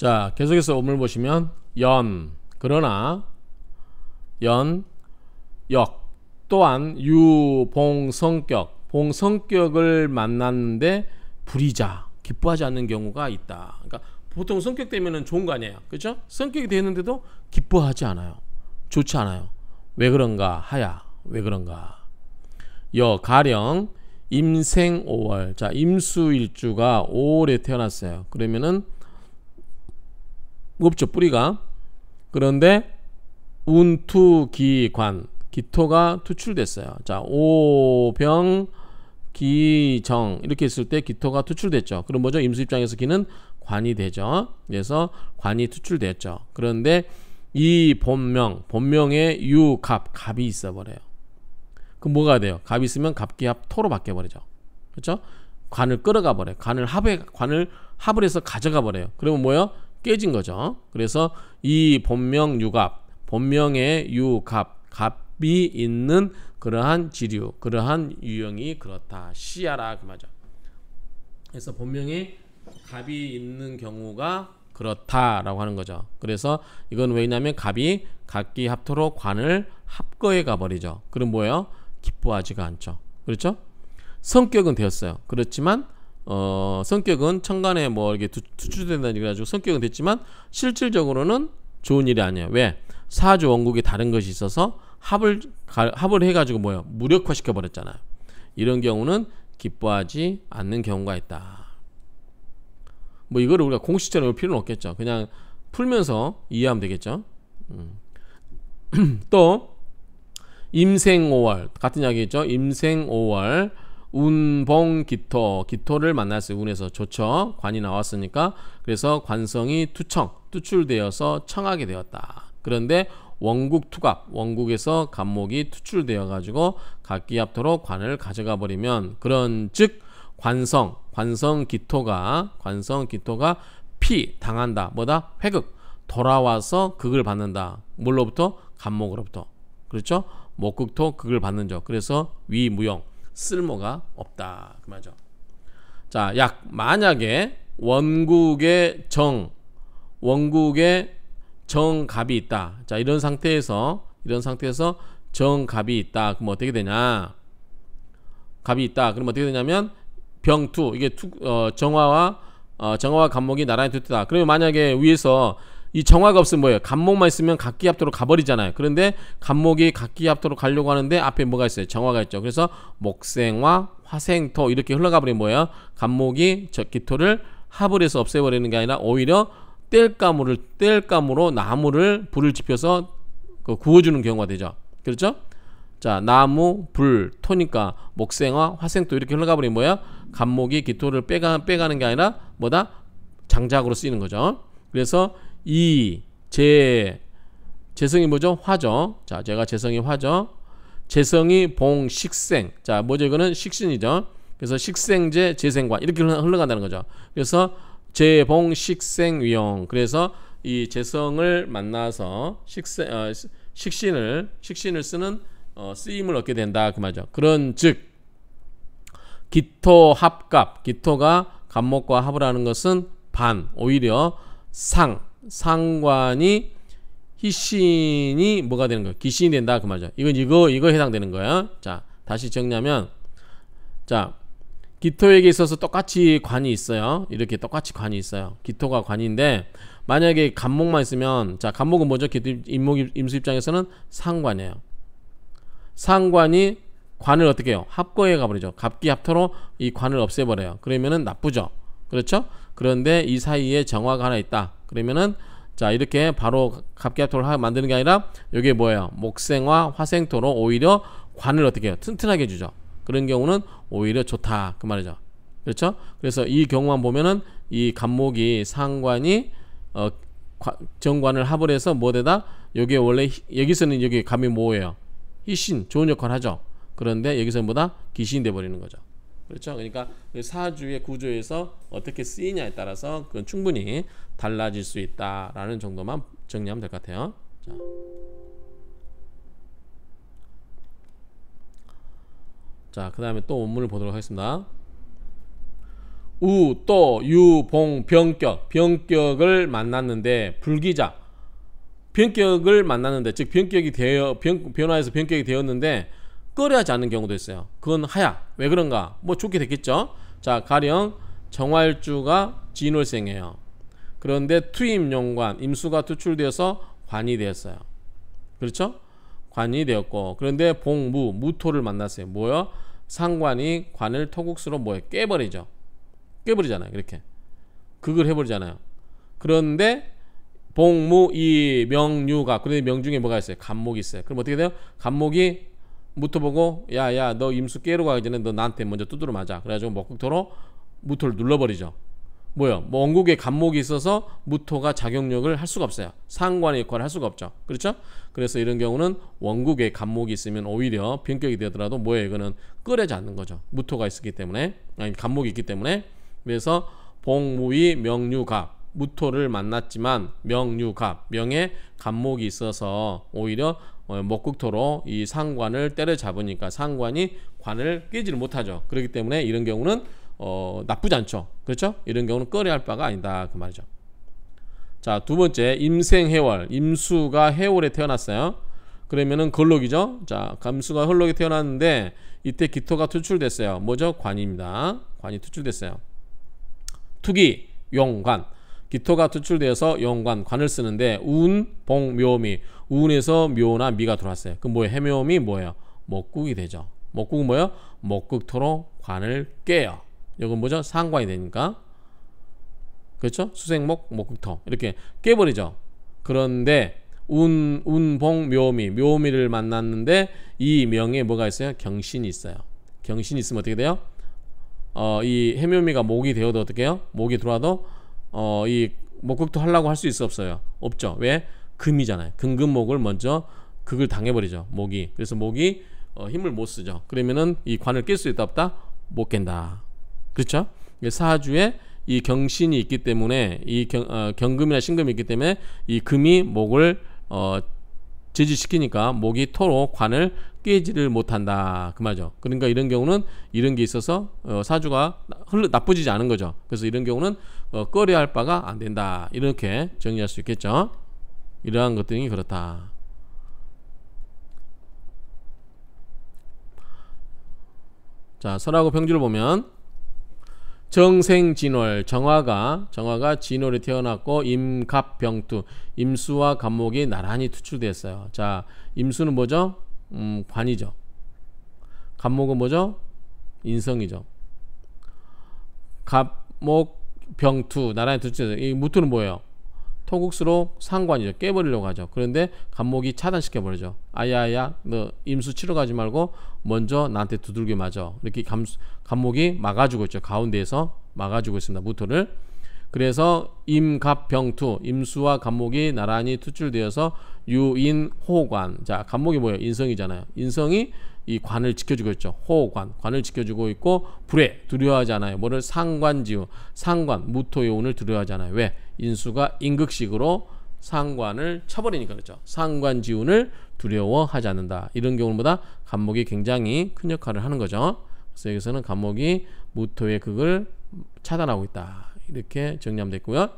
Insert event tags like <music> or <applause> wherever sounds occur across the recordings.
자 계속해서 오물 보시면 연 그러나 연 역 또한 유 봉성격 봉성격을 만났는데 불이자 기뻐하지 않는 경우가 있다. 그러니까 보통 성격 되면은 좋은 거 아니에요. 그죠? 성격이 되는데도 기뻐하지 않아요. 좋지 않아요. 왜 그런가? 하야. 왜 그런가? 여 가령 임생 5월. 자, 임수일주가 5월에 태어났어요. 그러면은 무죠 뿌리가 그런데 운투기관 기토가 투출됐어요 자 오병 기정 이렇게 있을 때 기토가 투출됐죠 그럼 뭐죠 임수 입장에서 기는 관이 되죠 그래서 관이 투출됐죠 그런데 이 본명 본명에 유갑 갑이 있어 버려요 그럼 뭐가 돼요 갑이 있으면 갑기합 토로 바뀌어 버리죠 그렇죠 관을 끌어가 버려요 관을 합에 관을 합을 해서 가져가 버려요 그러면 뭐예요 깨진 거죠. 그래서 이 본명 유갑, 본명의 유갑, 갑이 있는 그러한 지류, 그러한 유형이 그렇다. 시야라 그 말이죠. 그래서 본명이 갑이 있는 경우가 그렇다라고 하는 거죠. 그래서 이건 왜냐면 하 갑이 각기 합토로 관을 합거해 가버리죠. 그럼 뭐예요? 기뻐하지가 않죠. 그렇죠? 성격은 되었어요. 그렇지만 어, 성격은 천간에 뭐 이렇게 두, 출된다 그래가지고 성격은 됐지만 실질적으로는 좋은 일이 아니에요 왜? 사주 원국이 다른 것이 있어서 합을 가, 합을 해가지고 뭐야 무력화시켜 버렸잖아요. 이런 경우는 기뻐하지 않는 경우가 있다. 뭐 이거를 우리가 공식적으로 볼 필요는 없겠죠. 그냥 풀면서 이해하면 되겠죠. 음. <clears throat> 또 임생 5월 같은 이야기겠죠. 임생 5월 운봉 기토 기토를 만났어요 운에서 좋죠 관이 나왔으니까 그래서 관성이 투청 투출되어서 청하게 되었다 그런데 원국 투갑 원국에서 간목이 투출되어 가지고 각기합토로 관을 가져가 버리면 그런 즉 관성 관성 기토가 관성 기토가 피 당한다 뭐다 회극 돌아와서 극을 받는다 뭘로부터 간목으로부터 그렇죠 목극토 극을 받는 적 그래서 위무용 쓸모가 없다 그 말이죠 자약 만약에 원국의 정 원국의 정값이 있다 자 이런 상태에서 이런 상태에서 정값이 있다 그럼 어떻게 되냐 값이 있다 그럼 어떻게 되냐면 병투 이게 투, 어, 정화와 어, 정화와 감목이 나란히 두다 그러면 만약에 위에서 이 정화가 없으면 뭐예요? 간목만 있으면 각기합도로 가버리잖아요. 그런데 간목이 각기합도로 가려고 하는데 앞에 뭐가 있어요? 정화가 있죠. 그래서 목생화, 화생토 이렇게 흘러가버린 뭐예요? 간목이 저기토를 합을 해서 없애버리는 게 아니라 오히려 뗄감으로 뗄감으로 나무를 불을 지펴서 그 구워주는 경우가 되죠. 그렇죠? 자 나무 불 토니까 목생화 화생토 이렇게 흘러가버린 뭐야 간목이 기토를 빼가, 빼가는 게 아니라 뭐다 장작으로 쓰이는 거죠 그래서 이, 제 재성이 뭐죠? 화죠. 자, 제가 재성이 화죠. 재성이 봉, 식생. 자, 뭐죠? 이거는 식신이죠. 그래서 식생제 재생관. 이렇게 흘러간다는 거죠. 그래서 재봉, 식생, 위용. 그래서 이 재성을 만나서 식생, 어, 식신을, 식신을 쓰는 어, 쓰임을 얻게 된다. 그 말이죠. 그런 즉, 기토 합갑, 기토가 갑목과 합을 하는 것은 반, 오히려 상, 상관이 희신이 뭐가 되는 거야? 기신이 된다 그 말이죠. 이건 이거 이거 해당되는 거야. 자 다시 정리하면 자 기토에게 있어서 똑같이 관이 있어요. 이렇게 똑같이 관이 있어요. 기토가 관인데 만약에 간목만 있으면 자 간목은 뭐죠? 기토 임목 임수 입장에서는 상관이에요. 상관이 관을 어떻게 해요? 합거해 가버리죠. 갑기합토로 이 관을 없애버려요. 그러면은 나쁘죠. 그렇죠? 그런데 이 사이에 정화가 하나 있다. 그러면은 자 이렇게 바로 갑계합토를 만드는 게 아니라 여기에 뭐예요 목생화 화생토로 오히려 관을 어떻게 해요 튼튼하게 해주죠 그런 경우는 오히려 좋다 그 말이죠 그렇죠 그래서 이 경우만 보면은 이 간목이 상관이 어, 과, 정관을 합을 해서 뭐대다 여기에 원래 히, 여기서는 여기 감이 뭐예요 희신 좋은 역할 을 하죠 그런데 여기서 는 보다 귀신이 돼버리는 거죠 그렇죠? 그러니까 그 사주의 구조에서 어떻게 쓰이냐에 따라서 그건 충분히 달라질 수 있다라는 정도만 정리하면 될 것 같아요. 자. 자, 그 다음에 또 원문을 보도록 하겠습니다. 우, 또, 유, 봉, 병격. 병격을 만났는데, 불기자. 병격을 만났는데, 즉, 병격이 되어, 변, 화해서 병격이 되었는데, 꺼려하지 않는 경우도 있어요. 그건 하야. 왜 그런가? 뭐 좋게 됐겠죠? 자, 가령 정활주가 진월생이에요. 그런데 투임용관, 임수가 투출되어서 관이 되었어요. 그렇죠? 관이 되었고 그런데 봉무, 무토를 만났어요. 뭐요? 상관이 관을 토국수로 뭐예요? 깨버리죠. 깨버리잖아요. 이렇게. 극을 해버리잖아요. 그런데 봉무 이 명류가 그런데 명중에 뭐가 있어요? 간목이 있어요. 그럼 어떻게 돼요? 간목이 무토보고 야야 너 임수 깨러 가기 전에 너 나한테 먼저 두드러 맞아 그래가지고 먹국토로 무토를 눌러버리죠 뭐요 뭐 원국에 감목이 있어서 무토가 작용력을 할 수가 없어요 상관의 역할을 할 수가 없죠 그렇죠 그래서 이런 경우는 원국에 감목이 있으면 오히려 변격이 되더라도 뭐예요 이거는 끌어지 않는 거죠 무토가 있기 때문에 아니 간목이 있기 때문에 그래서 봉무위 명류갑 무토를 만났지만 명류갑 명에 갑목이 있어서 오히려 어, 목극토로이 상관을 때려잡으니까 상관이 관을 깨지를 못하죠. 그렇기 때문에 이런 경우는 어, 나쁘지 않죠. 그렇죠? 이런 경우는 꺼려할 바가 아니다 그 말이죠. 자 두 번째 임생해월 임수가 해월에 태어났어요. 그러면은 걸록이죠. 자 감수가 헐록에 태어났는데 이때 기토가 투출됐어요. 뭐죠? 관입니다. 관이 투출됐어요. 투기 용관 기토가 투출돼서 용관, 관을 쓰는데 운, 봉, 묘미 운에서 묘나 미가 들어왔어요. 그 뭐예요? 해묘미 뭐예요? 목국이 되죠. 목국은 뭐예요? 목국토로 관을 깨요. 이건 뭐죠? 상관이 되니까. 그렇죠? 수생목, 목국토 이렇게 깨버리죠. 그런데 운, 운, 봉, 묘미 묘미를 만났는데 이 명에 뭐가 있어요? 경신이 있어요. 경신이 있으면 어떻게 돼요? 어, 이 해묘미가 목이 되어도 어떻게 해요? 목이 들어와도 어, 이 목극도 하려고 할 수 있어 없어요? 없죠. 왜? 금이잖아요. 금금목을 먼저 극을 당해버리죠. 목이. 그래서 목이 어, 힘을 못 쓰죠. 그러면은 이 관을 깰 수 있다 없다? 못 깬다. 그렇죠? 사주에 이 경신이 있기 때문에 이 경, 어, 금이나 신금이 있기 때문에 이 금이 목을 어, 제지시키니까 목이 토로 관을 깨지를 못한다 그 말죠 이 그러니까 이런 경우는 이런 게 있어서 어, 사주가 흘러 나쁘지 않은 거죠 그래서 이런 경우는 어, 꺼려할 바가 안 된다. 이렇게 정리할 수 있겠죠. 이러한 것들이 그렇다. 자, 설하고 평지를 보면 정생진월 정화가 정화가 진월에 태어났고 임갑병투 임수와 갑목이 나란히 투출됐어요. 자, 임수는 뭐죠? 음, 관이죠. 갑목은 뭐죠? 인성이죠. 갑목 병투, 나란히 둘째, 이 무투는 뭐예요? 토국수로 상관이죠. 깨버리려고 하죠. 그런데 감목이 차단시켜버리죠. 아야야, 너 임수 치러 가지 말고 먼저 나한테 두들겨 맞아. 이렇게 감, 감목이 막아주고 있죠. 가운데에서 막아주고 있습니다. 무토를. 그래서 임갑병투 임수와 갑목이 나란히 투출되어서 유인 호관 자 간목이 뭐예요 인성이잖아요 인성이 이 관을 지켜주고 있죠 호관 관을 지켜주고 있고 불에 두려워하지 않아요 뭐를 상관지우 상관 무토요운을 두려워하지 않아요 왜 인수가 인극식으로 상관을 쳐버리니까 그렇죠 상관지운을 두려워하지 않는다 이런 경우보다 간목이 굉장히 큰 역할을 하는 거죠 그래서 여기서는 간목이 무토의 극을 차단하고 있다 이렇게 정리하면 됐고요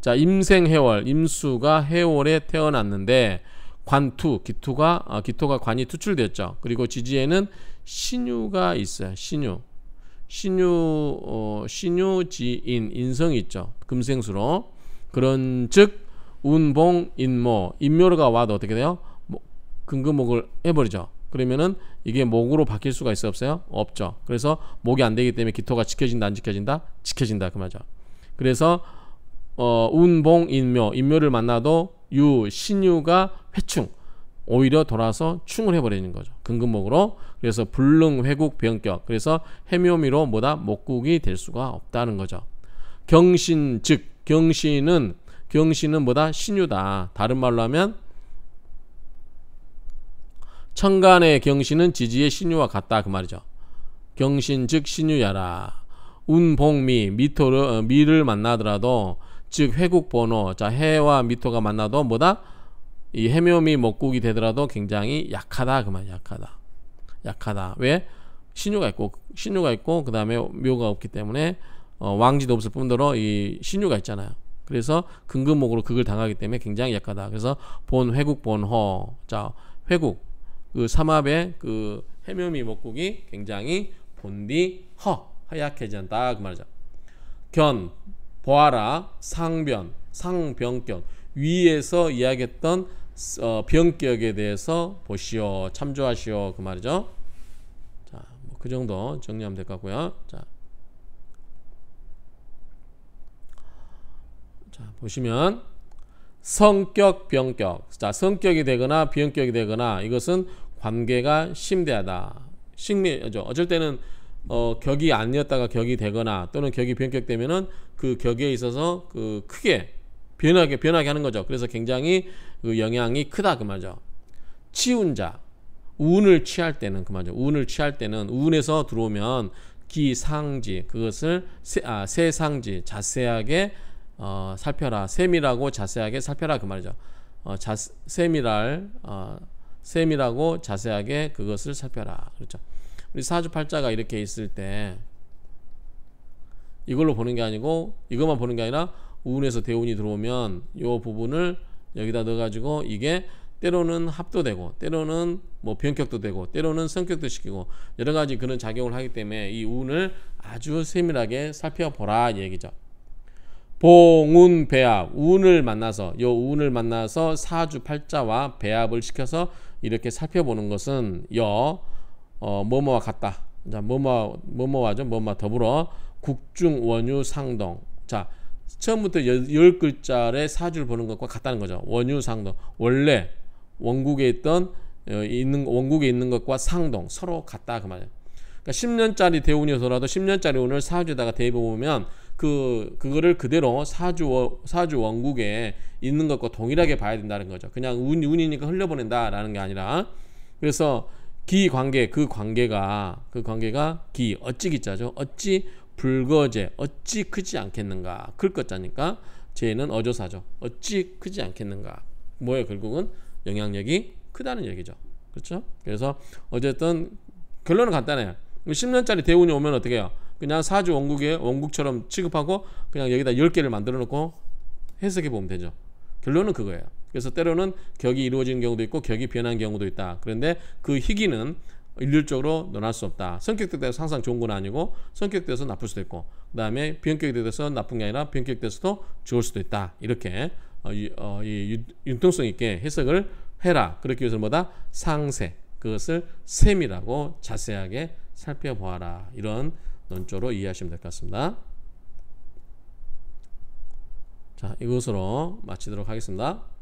자, 임생해월, 임수가 해월에 태어났는데 관투, 기토가 아, 기토가 관이 투출됐죠. 그리고 지지에는 신유가 있어요. 신유. 신유 어, 신유지인 인성이 있죠. 금생수로. 그런 즉 운봉 인모 인묘가 와도 어떻게 돼요? 근금목을 해버리죠. 그러면은 이게 목으로 바뀔 수가 있어 없어요? 없죠. 그래서 목이 안 되기 때문에 기토가 지켜진다 안 지켜진다? 지켜진다 그 말이죠. 그래서 어, 운봉인묘 인묘를 만나도 유 신유가 회충 오히려 돌아서 충을 해버리는 거죠. 근근목으로 그래서 불능 회국 병격 그래서 해묘미로 뭐다 목국이 될 수가 없다는 거죠. 경신 즉 경신은 경신은 뭐다 신유다. 다른 말로 하면 천간의 경신은 지지의 신유와 같다 그 말이죠. 경신 즉 신유야라. 운봉미 미토를 어, 미를 만나더라도 즉 회국 번호 자 해와 미토가 만나도 뭐다 이 해묘미 먹국이 되더라도 굉장히 약하다 그만 약하다 약하다 왜 신유가 있고 신유가 있고 그 다음에 묘가 없기 때문에 어, 왕지도 없을 뿐더러 이 신유가 있잖아요 그래서 근근목으로 극을 당하기 때문에 굉장히 약하다 그래서 본 회국 번호 자 회국 그 삼합의 그 해묘미 먹국이 굉장히 본디 허 하얗게 지않다 그 말이죠 견 보아라 상변 상병격 위에서 이야기했던 어, 병격에 대해서 보시오 참조하시오 그 말이죠 자, 뭐 그 정도 정리하면 될 것 같고요 자. 자 보시면 성격 병격 자 성격이 되거나 비격이 되거나 이것은 관계가 심대하다 식밀 어쩔 때는 어, 격이 아니었다가 격이 되거나 또는 격이 변격되면은 그 격에 있어서 그 크게 변하게 변하게 하는 거죠. 그래서 굉장히 그 영향이 크다 그 말이죠. 치운 자 운을 취할 때는 그 말이죠. 운을 취할 때는 운에서 들어오면 기상지 그것을 세, 아, 세상지 자세하게 어, 살펴라 세밀하고 자세하게 살펴라 그 말이죠. 어, 자, 세밀할 어, 세밀하고 자세하게 그것을 살펴라 그렇죠. 우리 사주팔자가 이렇게 있을 때 이걸로 보는 게 아니고 이것만 보는 게 아니라 우운에서 대운이 들어오면 요 부분을 여기다 넣어가지고 이게 때로는 합도 되고 때로는 뭐 변격도 되고 때로는 성격도 시키고 여러 가지 그런 작용을 하기 때문에 이 운을 아주 세밀하게 살펴보라 얘기죠. 봉운 배합 운을 만나서 요 운을 만나서 사주 팔자와 배합을 시켜서 이렇게 살펴보는 것은 여 어, 뭐뭐와 같다. 자, 뭐뭐 뭐뭐와죠. 뭐뭐 와 더불어 국중 원유 상동. 자, 처음부터 열, 열 글자의 사주를 보는 것과 같다는 거죠. 원유 상동. 원래 원국에 있던 어, 있는 원국에 있는 것과 상동 서로 같다 그 말이에요. 그러니까 10년짜리 대운이어서라도 10년짜리 운을 사주에다가 대입해 보면 그 그거를 그대로 사주 사주 원국에 있는 것과 동일하게 봐야 된다는 거죠. 그냥 운 운이니까 흘려보낸다라는 게 아니라 그래서 기 관계 그 관계가 그 관계가 기 어찌 기자죠. 어찌 불거제 어찌 크지 않겠는가. 클 것자니까 제는 어조사죠. 어찌 크지 않겠는가. 뭐예요? 결국은 영향력이 크다는 얘기죠. 그렇죠? 그래서 어쨌든 결론은 간단해요. 10년짜리 대운이 오면 어떻게 해요? 그냥 사주 원국에 원국처럼 취급하고 그냥 여기다 10개를 만들어 놓고 해석해 보면 되죠. 결론은 그거예요. 그래서 때로는 격이 이루어지는 경우도 있고 격이 변한 경우도 있다. 그런데 그 희귀는 일률적으로 논할 수 없다. 성격에 대해서 항상 좋은 건 아니고 성격에 대해서 나쁠 수도 있고 그 다음에 변격에 대해서 나쁜 게 아니라 변격에 대해서도 좋을 수도 있다. 이렇게 어, 이, 어, 이 융통성 있게 해석을 해라. 그렇게 위해서는 뭐다? 상세. 그것을 셈이라고 자세하게 살펴보아라. 이런 논조로 이해하시면 될 것 같습니다. 자, 이것으로 마치도록 하겠습니다.